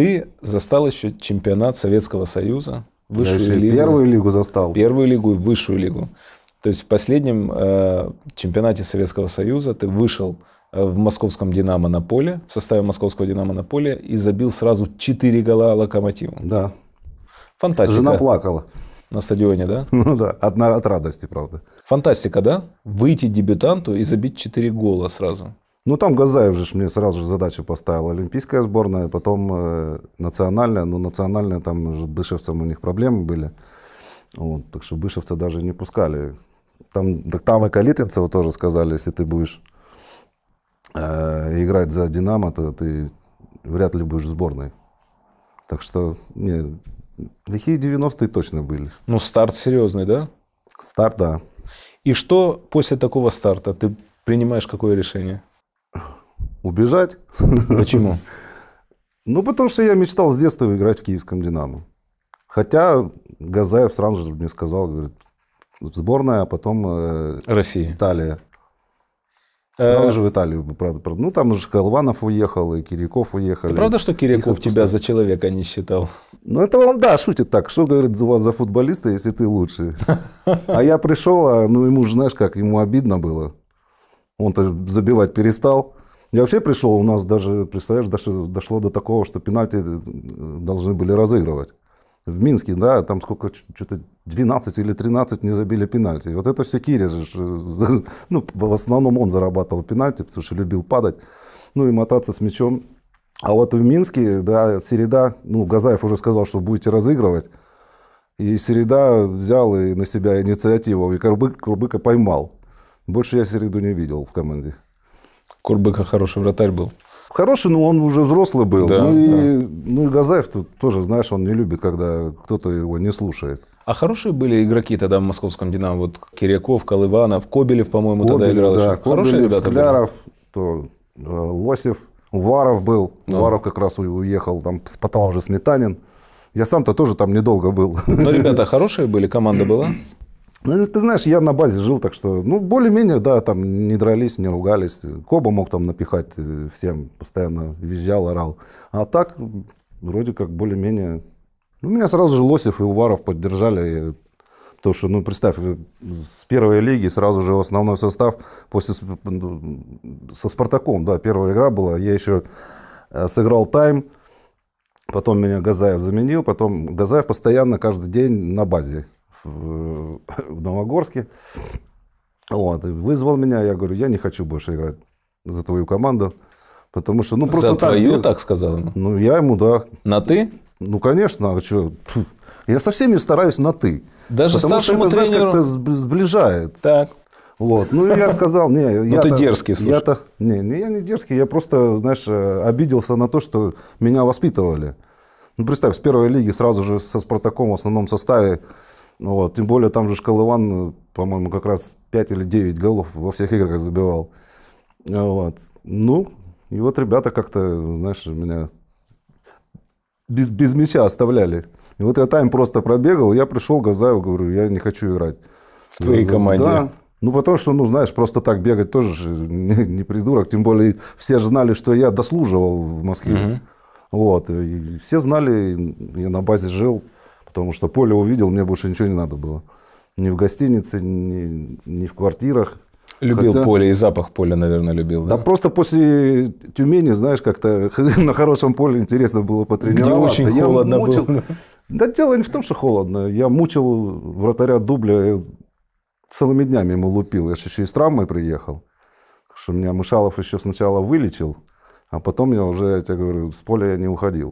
Ты застал еще чемпионат Советского Союза, высшую Я лигу. Первую лигу застал. Первую лигу и высшую лигу. То есть в последнем э, чемпионате Советского Союза ты вышел э, в московском «Динамо» на поле, в составе московского «Динамо» на поле и забил сразу 4 гола «Локомотиву». Да. Фантастика. Жена плакала. На стадионе, да? Ну да, от, от радости, правда. Фантастика, да? Выйти дебютанту и забить 4 гола сразу. Ну, там Газаев же мне сразу же задачу поставил. Олимпийская сборная, потом э, национальная. Ну, национальная, там с Бышевцем у них проблемы были. Вот, так что Бышевца даже не пускали. Там, так там и Калитвинцеву тоже сказали, если ты будешь э, играть за «Динамо», то ты вряд ли будешь в сборной. Так что, не, лихие 90-е точно были. Ну, старт серьезный, да? Старт, да. И что после такого старта? Ты принимаешь какое решение? Убежать. Почему? Ну, потому что я мечтал с детства играть в киевском «Динамо». Хотя Газаев сразу же мне сказал, говорит, сборная, а потом... Э, Россия. Италия. Э, сразу же в Италию, правда, правда. Ну, там же Колванов уехал, и Киряков уехал. правда, что Киряков тебя за человека не считал? Ну, это он, да, шутит так. Что, говорит, у вас за футболиста, если ты лучший? А я пришел, а, ну, ему же, знаешь, как, ему обидно было. Он-то забивать перестал. Я вообще пришел, у нас даже, представляешь, дошло, дошло до такого, что пенальти э, должны были разыгрывать. В Минске, да, там сколько, что-то 12 или 13 не забили пенальти. И вот это все Киря же, ну, в основном он зарабатывал пенальти, потому что любил падать, ну и мотаться с мячом. А вот в Минске, да, Середа, ну, Газаев уже сказал, что будете разыгрывать. И Середа взял и на себя инициативу, и Курбыка поймал. Больше я Середу не видел в команде. Курбыка хороший вратарь был. Хороший, но он уже взрослый был. Да, ну, и, да. ну и Газаев тут тоже, знаешь, он не любит, когда кто-то его не слушает. А хорошие были игроки тогда в московском «Динамо»? Вот Киряков, Колыванов, Кобелев, по-моему, Кобелев, тогда играл да, еще. Кобелев, Хорошие ребята Скляров, были? то, э, Лосев, Уваров был. Да. Уваров как раз уехал, там потом уже Сметанин. Я сам-то тоже там недолго был. Но ну, ребята хорошие были, команда была? Ну, ты знаешь, я на базе жил, так что, ну, более-менее, да, там не дрались, не ругались. Коба мог там напихать э, всем, постоянно визжал, орал. А так, вроде как, более-менее... Ну, меня сразу же Лосев и Уваров поддержали, то, что, ну, представь, э, с первой лиги сразу же основной состав после ну, со Спартаком, да, первая игра была. Я еще э, сыграл тайм, потом меня Газаев заменил, потом Газаев постоянно каждый день на базе. Э, в, Новогорске. Вот, вызвал меня, я говорю, я не хочу больше играть за твою команду, потому что, ну, просто за так... твою, я, так сказал ему? Ну, я ему, да. На «ты»? Ну, конечно, а что? Фу. Я со всеми стараюсь на «ты». Даже потому что это, тренеру... знаешь, как-то сближает. Так. Вот. Ну, я сказал, не, ну, я... Ну, ты дерзкий, слушай. Я-то, не, не, я не дерзкий, я просто, знаешь, э, обиделся на то, что меня воспитывали. Ну, представь, с первой лиги сразу же со «Спартаком» в основном составе ну, вот. Тем более там же Шкалыван, э, по-моему, как раз 5 или 9 голов во всех играх забивал. А вот. Ну, и вот ребята как-то, знаешь, меня без, без мяча оставляли. И вот я тайм просто пробегал, я пришел к говорю, я не хочу играть. В твоей команде? Да. Ну, потому что, ну, знаешь, просто так бегать тоже э, не, не придурок. Тем более, все же знали, что я дослуживал в Москве. Угу. Вот. И все знали, я на базе жил. Потому что поле увидел, мне больше ничего не надо было. Ни в гостинице, ни, ни в квартирах. Любил Хотя... поле и запах поля, наверное, любил. Да, да просто после Тюмени, знаешь, как-то на хорошем поле интересно было потренироваться. Где очень холодно мучил... было. Да дело не в том, что холодно. Я мучил вратаря дубля, э, целыми днями ему лупил. Я же еще и с травмой приехал. Что меня Мышалов еще сначала вылечил, а потом я уже, я тебе говорю, с поля я не уходил.